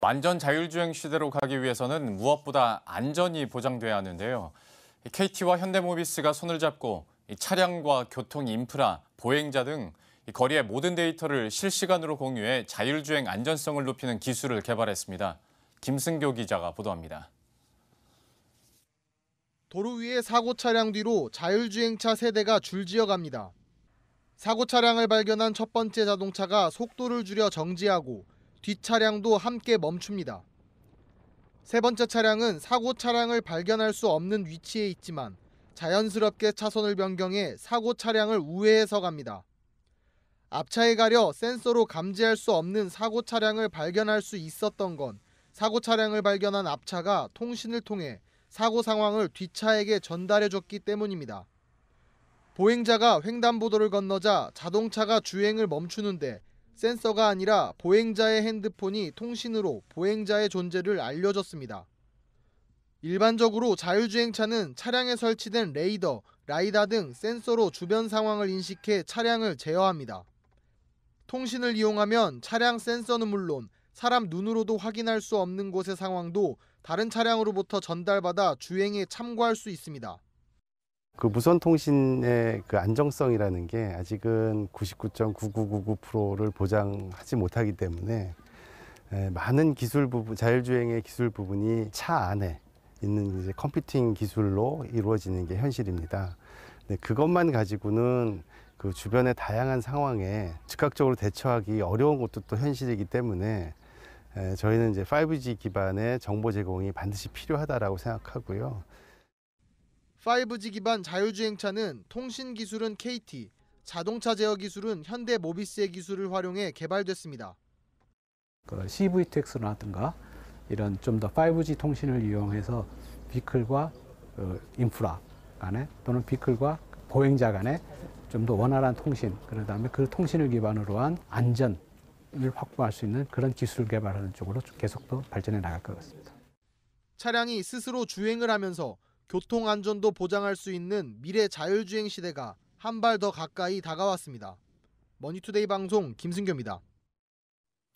완전 자율주행 시대로 가기 위해서는 무엇보다 안전이 보장돼야 하는데요. KT와 현대모비스가 손을 잡고 차량과 교통 인프라, 보행자 등 거리의 모든 데이터를 실시간으로 공유해 자율주행 안전성을 높이는 기술을 개발했습니다. 김승교 기자가 보도합니다. 도로 위에 사고 차량 뒤로 자율주행차 세대가 줄지어 갑니다. 사고 차량을 발견한 첫 번째 자동차가 속도를 줄여 정지하고 뒷차량도 함께 멈춥니다. 세 번째 차량은 사고 차량을 발견할 수 없는 위치에 있지만 자연스럽게 차선을 변경해 사고 차량을 우회해서 갑니다. 앞차에 가려 센서로 감지할 수 없는 사고 차량을 발견할 수 있었던 건 사고 차량을 발견한 앞차가 통신을 통해 사고 상황을 뒷차에게 전달해 줬기 때문입니다. 보행자가 횡단보도를 건너자 자동차가 주행을 멈추는데 센서가 아니라 보행자의 핸드폰이 통신으로 보행자의 존재를 알려줬습니다. 일반적으로 자율주행차는 차량에 설치된 레이더, 라이다 등 센서로 주변 상황을 인식해 차량을 제어합니다. 통신을 이용하면 차량 센서는 물론 사람 눈으로도 확인할 수 없는 곳의 상황도 다른 차량으로부터 전달받아 주행에 참고할 수 있습니다. 그 무선 통신의 그 안정성이라는 게 아직은 99.9999%를 보장하지 못하기 때문에 많은 기술 부분, 자율주행의 기술 부분이 차 안에 있는 이제 컴퓨팅 기술로 이루어지는 게 현실입니다. 네, 그것만 가지고는 그 주변의 다양한 상황에 즉각적으로 대처하기 어려운 것도 또 현실이기 때문에 저희는 이제 5G 기반의 정보 제공이 반드시 필요하다라고 생각하고요. 5G 기반 자율주행차는 통신 기술은 KT, 자동차 제어 기술은 현대 모비스의 기술을 활용해 개발됐습니다. 그 CVTX라든가 이런 좀 더 5G 통신을 이용해서 비클과 어, 인프라 간에 또는 비클과 보행자 간에 좀 더 원활한 통신, 그 다음에 그 통신을 기반으로 한 안전을 확보할 수 있는 그런 기술 개발하는 쪽으로 계속 더 발전해 나갈 것 같습니다. 차량이 스스로 주행을 하면서 교통 안전도 보장할 수 있는 미래 자율주행 시대가 한 발 더 가까이 다가왔습니다. 머니투데이 방송 김승규입니다.